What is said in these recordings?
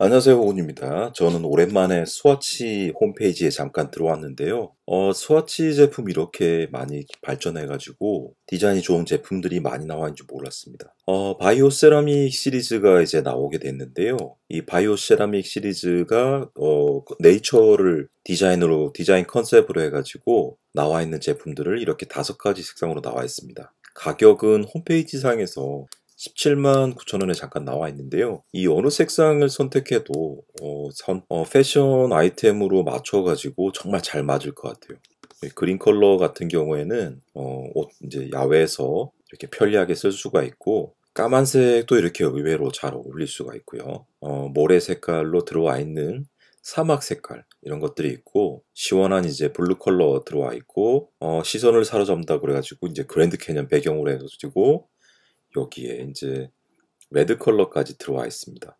안녕하세요 호군입니다. 저는 오랜만에 스와치 홈페이지에 잠깐 들어왔는데요. 어, 스와치 제품 이렇게 많이 발전해가지고 디자인이 좋은 제품들이 많이 나와있는지 몰랐습니다. 어, 바이오 세라믹 시리즈가 이제 나오게 됐는데요. 이 바이오 세라믹 시리즈가 어, 그 네이처를 디자인으로 디자인 컨셉으로 해가지고 나와 있는 제품들을 이렇게 다섯 가지 색상으로 나와 있습니다. 가격은 홈페이지 상에서 17만 9천 원에 잠깐 나와 있는데요. 이 어느 색상을 선택해도 어, 선, 어, 패션 아이템으로 맞춰가지고 정말 잘 맞을 것 같아요. 네, 그린 컬러 같은 경우에는 어, 옷 이제 야외에서 이렇게 편리하게 쓸 수가 있고 까만색도 이렇게 의외로 잘 어울릴 수가 있고요. 어, 모래 색깔로 들어와 있는 사막 색깔 이런 것들이 있고 시원한 이제 블루 컬러 들어와 있고 어, 시선을 사로잡는다 그래가지고 이제 그랜드 캐년 배경으로 해가지고 여기에 이제 레드 컬러까지 들어와 있습니다.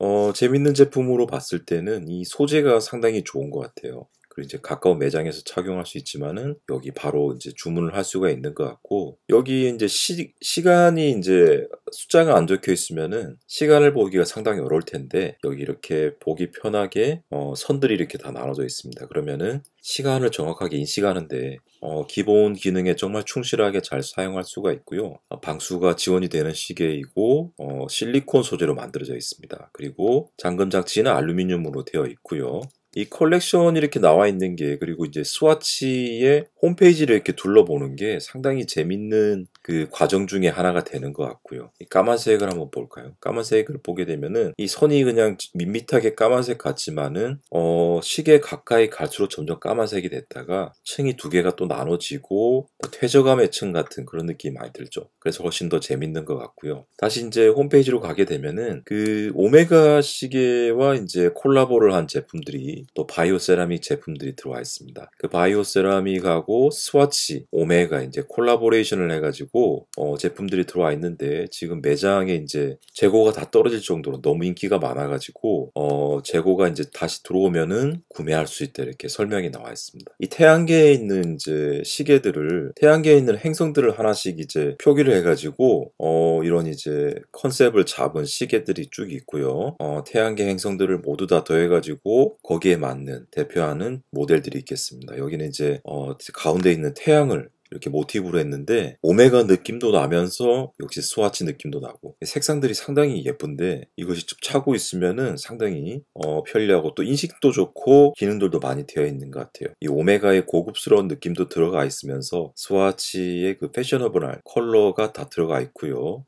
어, 재밌는 제품으로 봤을 때는 이 소재가 상당히 좋은 것 같아요. 그리고 이제 가까운 매장에서 착용할 수 있지만은 여기 바로 이제 주문을 할 수가 있는 것 같고 여기 이제 시, 시간이 이제 숫자가 안 적혀 있으면은 시간을 보기가 상당히 어려울 텐데 여기 이렇게 보기 편하게 어, 선들이 이렇게 다 나눠져 있습니다. 그러면은 시간을 정확하게 인식하는데 어, 기본 기능에 정말 충실하게 잘 사용할 수가 있고요. 어, 방수가 지원이 되는 시계이고 어, 실리콘 소재로 만들어져 있습니다. 그리고 잠금 장치는 알루미늄으로 되어 있고요. 이 컬렉션이 이렇게 나와 있는 게 그리고 이제 스와치의 홈페이지를 이렇게 둘러보는 게 상당히 재밌는 그 과정 중에 하나가 되는 것 같고요. 이 까만색을 한번 볼까요? 까만색을 보게 되면은 이 선이 그냥 밋밋하게 까만색 같지만은 어 시계 가까이 갈수록 점점 까만색이 됐다가 층이 두 개가 또 나눠지고 뭐 퇴적감의 층 같은 그런 느낌이 많이 들죠. 그래서 훨씬 더 재밌는 것 같고요. 다시 이제 홈페이지로 가게 되면은 그 오메가 시계와 이제 콜라보를 한 제품들이 또 바이오 세라믹 제품들이 들어와 있습니다. 그 바이오 세라믹하고 스와치, 오메가 이제 콜라보레이션을 해가지고 어, 제품들이 들어와 있는데 지금 매장에 이제 재고가 다 떨어질 정도로 너무 인기가 많아가지고 어, 재고가 이제 다시 들어오면은 구매할 수 있다 이렇게 설명이 나와 있습니다. 이 태양계에 있는 이제 시계들을 태양계에 있는 행성들을 하나씩 이제 표기를 해가지고 어, 이런 이제 컨셉을 잡은 시계들이 쭉 있고요. 어, 태양계 행성들을 모두 다 더해가지고 거기에 거기에 맞는 대표하는 모델들이 있겠습니다. 여기는 이제 어, 가운데 있는 태양을 이렇게 모티브로 했는데 오메가 느낌도 나면서 역시 스와치 느낌도 나고 색상들이 상당히 예쁜데 이것이 좀 차고 있으면은 상당히 어, 편리하고 또 인식도 좋고 기능들도 많이 되어 있는 것 같아요 이 오메가의 고급스러운 느낌도 들어가 있으면서 스와치의 그 패셔너블한 컬러가 다 들어가 있고요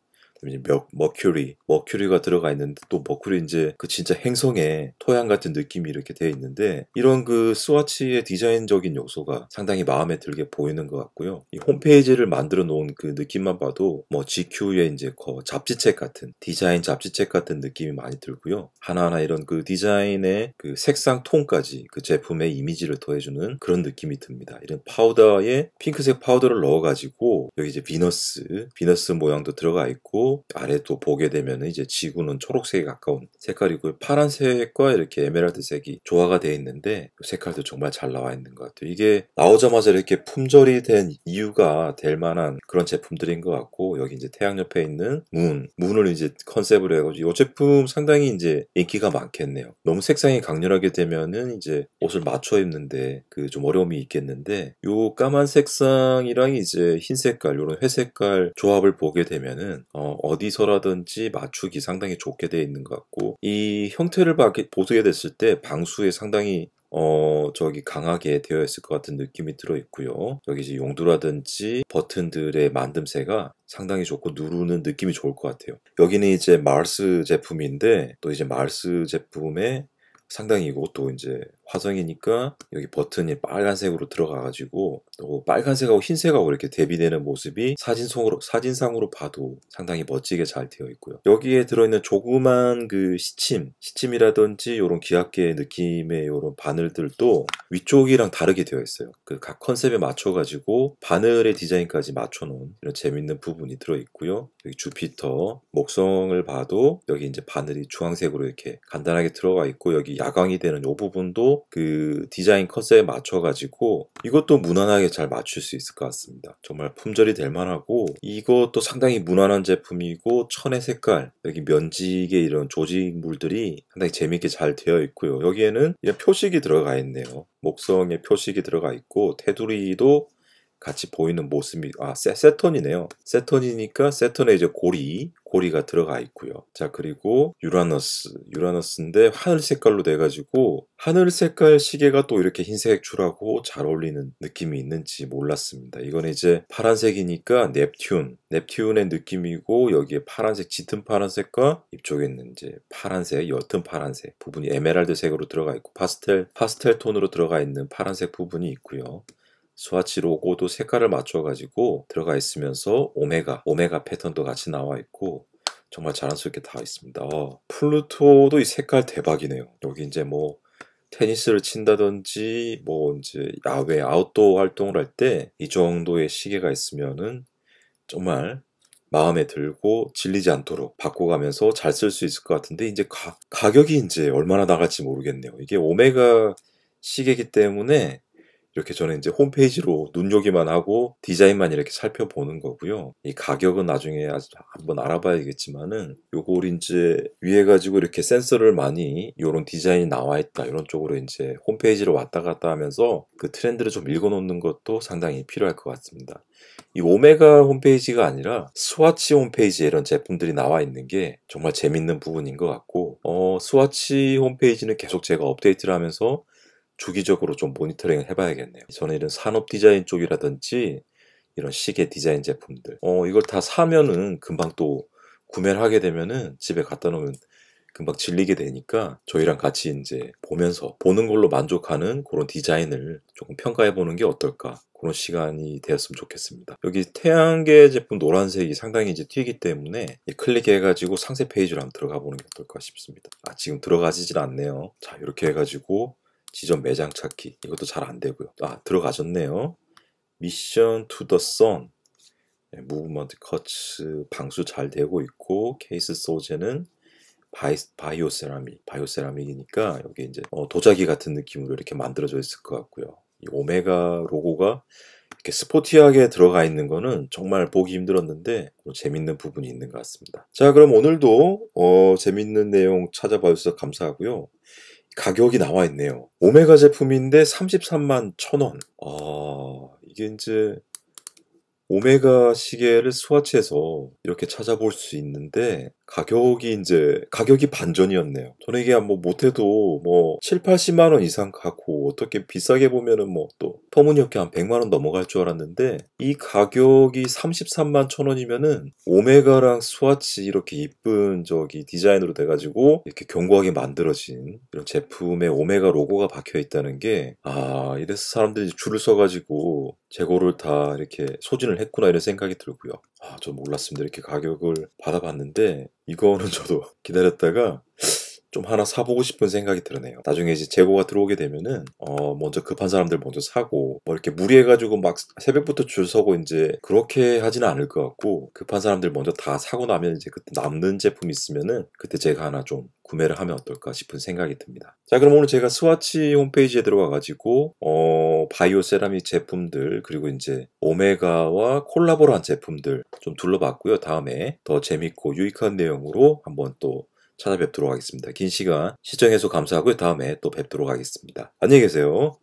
몇, 머큐리, 머큐리가 들어가 있는데 또 머큐리 이제 그 진짜 행성의 토양 같은 느낌이 이렇게 되어 있는데 이런 그 스와치의 디자인적인 요소가 상당히 마음에 들게 보이는 것 같고요. 이 홈페이지를 만들어 놓은 그 느낌만 봐도 뭐 GQ의 이제 거 잡지책 같은 디자인 잡지책 같은 느낌이 많이 들고요. 하나하나 이런 그 디자인의 그 색상 톤까지 그 제품의 이미지를 더해주는 그런 느낌이 듭니다. 이런 파우더에 핑크색 파우더를 넣어가지고 여기 이제 비너스, 비너스 모양도 들어가 있고 아래 또 보게 되면 이제 지구는 초록색에 가까운 색깔이고 파란색과 이렇게 에메랄드색이 조화가 되어 있는데 그 색깔도 정말 잘 나와 있는 것 같아요. 이게 나오자마자 이렇게 품절이 된 이유가 될 만한 그런 제품들인 것 같고 여기 이제 태양 옆에 있는 문, 문을 이제 컨셉으로 해가지고 이 제품 상당히 이제 인기가 많겠네요. 너무 색상이 강렬하게 되면은 이제 옷을 맞춰 입는데 그 좀 어려움이 있겠는데 이 까만 색상이랑 이제 흰 색깔, 요런 회색깔 조합을 보게 되면은 어, 어디서라든지 맞추기 상당히 좋게 되어 있는 것 같고 이 형태를 보게 됐을 때 방수에 상당히 어, 저기 강하게 되어 있을 것 같은 느낌이 들어 있고요. 여기 이제 용두라든지 버튼들의 만듦새가 상당히 좋고 누르는 느낌이 좋을 것 같아요. 여기는 이제 마르스 제품인데 또 이제 마르스 제품에 상당히 이것도 이제 화성이니까 여기 버튼이 빨간색으로 들어가가지고 또 빨간색하고 흰색하고 이렇게 대비되는 모습이 사진 속으로, 사진상으로 봐도 상당히 멋지게 잘 되어 있고요. 여기에 들어있는 조그만 그 시침, 시침이라든지 이런 기압계 느낌의 이런 바늘들도 위쪽이랑 다르게 되어 있어요. 그 각 컨셉에 맞춰가지고 바늘의 디자인까지 맞춰놓은 이런 재밌는 부분이 들어있고요. 여기 주피터, 목성을 봐도 여기 이제 바늘이 주황색으로 이렇게 간단하게 들어가 있고 여기 야광이 되는 이 부분도 그 디자인 컷에 맞춰가지고 이것도 무난하게 잘 맞출 수 있을 것 같습니다. 정말 품절이 될 만하고 이것도 상당히 무난한 제품이고 천의 색깔 여기 면직의 이런 조직물들이 상당히 재밌게 잘 되어 있고요. 여기에는 이런 표식이 들어가 있네요. 목성의 표식이 들어가 있고 테두리도 같이 보이는 모습이 아 세, 세턴이네요. 세톤이니까세톤에 이제 고리 고리가 들어가 있고요. 자 그리고 유라너스 유라너스인데 하늘 색깔로 돼가지고 하늘 색깔 시계가 또 이렇게 흰색 줄하고 잘 어울리는 느낌이 있는지 몰랐습니다. 이건 이제 파란색이니까 넵튠 넵튠의 느낌이고 여기에 파란색 짙은 파란색과 이쪽에 있는 이제 파란색 옅은 파란색 부분이 에메랄드 색으로 들어가 있고 파스텔 파스텔 톤으로 들어가 있는 파란색 부분이 있고요. 스와치로 고도 색깔을 맞춰가지고 들어가 있으면서 오메가, 오메가 패턴도 같이 나와 있고 정말 자랑스럽게 다 있습니다. 어, 플루토도 이 색깔 대박이네요. 여기 이제 뭐 테니스를 친다든지 뭐 이제 야외 아웃도어 활동을 할 때 이 정도의 시계가 있으면은 정말 마음에 들고 질리지 않도록 바꿔가면서 잘 쓸 수 있을 것 같은데 이제 가, 가격이 이제 얼마나 나갈지 모르겠네요. 이게 오메가 시계이기 때문에 이렇게 저는 이제 홈페이지로 눈여기만 하고 디자인만 이렇게 살펴보는 거고요. 이 가격은 나중에 한번 알아봐야겠지만은 요거 이제 위에 가지고 이렇게 센서를 많이 요런 디자인이 나와 있다 이런 쪽으로 이제 홈페이지로 왔다 갔다 하면서 그 트렌드를 좀 읽어놓는 것도 상당히 필요할 것 같습니다. 이 오메가 홈페이지가 아니라 스와치 홈페이지에 이런 제품들이 나와 있는 게 정말 재밌는 부분인 것 같고 어 스와치 홈페이지는 계속 제가 업데이트를 하면서 주기적으로 좀 모니터링을 해봐야겠네요. 저는 이런 산업 디자인 쪽이라든지 이런 시계 디자인 제품들 어 이걸 다 사면은 금방 또 구매를 하게 되면은 집에 갖다 놓으면 금방 질리게 되니까 저희랑 같이 이제 보면서 보는 걸로 만족하는 그런 디자인을 조금 평가해 보는 게 어떨까 그런 시간이 되었으면 좋겠습니다. 여기 태양계 제품 노란색이 상당히 이제 튀기 때문에 클릭해가지고 상세 페이지로 한번 들어가 보는 게 어떨까 싶습니다. 아, 지금 들어가지질 않네요. 자, 이렇게 해가지고 지점 매장 찾기 이것도 잘 안되고요 아 들어가셨네요 미션 투 더선 무브먼트 커츠 방수 잘 되고 있고 케이스 소재는 바이, 바이오 세라믹 바이오 세라믹이니까 여기 이제 어, 도자기 같은 느낌으로 이렇게 만들어져 있을 것 같고요 이 오메가 로고가 이렇게 스포티하게 들어가 있는 거는 정말 보기 힘들었는데 재밌는 부분이 있는 것 같습니다. 자 그럼 오늘도 어, 재밌는 내용 찾아봐 주셔서 감사하고요. 가격이 나와 있네요. 오메가 제품인데 33만 1,000원. 아, 이게 이제 오메가 시계를 스와치에서 이렇게 찾아볼 수 있는데 가격이 이제 가격이 반전이었네요. 저는 이게 뭐 못해도 뭐 7, 80만 원 이상 가고 어떻게 비싸게 보면은 뭐또 터무니없게 한 100만 원 넘어갈 줄 알았는데 이 가격이 33만 천 원이면은 오메가랑 스와치 이렇게 이쁜 저기 디자인으로 돼가지고 이렇게 견고하게 만들어진 이런 제품에 오메가 로고가 박혀 있다는 게 아 이래서 사람들이 줄을 서가지고 재고를 다 이렇게 소진을 했구나 이런 생각이 들고요. 아, 저 몰랐습니다. 이렇게 가격을 받아봤는데 이거는 저도 기다렸다가 좀 하나 사보고 싶은 생각이 드네요. 나중에 이제 재고가 들어오게 되면은 어 먼저 급한 사람들 먼저 사고 뭐 이렇게 무리해가지고 막 새벽부터 줄 서고 이제 그렇게 하지는 않을 것 같고 급한 사람들 먼저 다 사고 나면 이제 그때 남는 제품 이 있으면은 그때 제가 하나 좀 구매를 하면 어떨까 싶은 생각이 듭니다. 자, 그럼 오늘 제가 스와치 홈페이지에 들어가가지고, 어, 바이오 세라믹 제품들, 그리고 이제 오메가와 콜라보를 한 제품들 좀 둘러봤고요. 다음에 더 재밌고 유익한 내용으로 한번 또 찾아뵙도록 하겠습니다. 긴 시간 시청해서 감사하고요. 다음에 또 뵙도록 하겠습니다. 안녕히 계세요.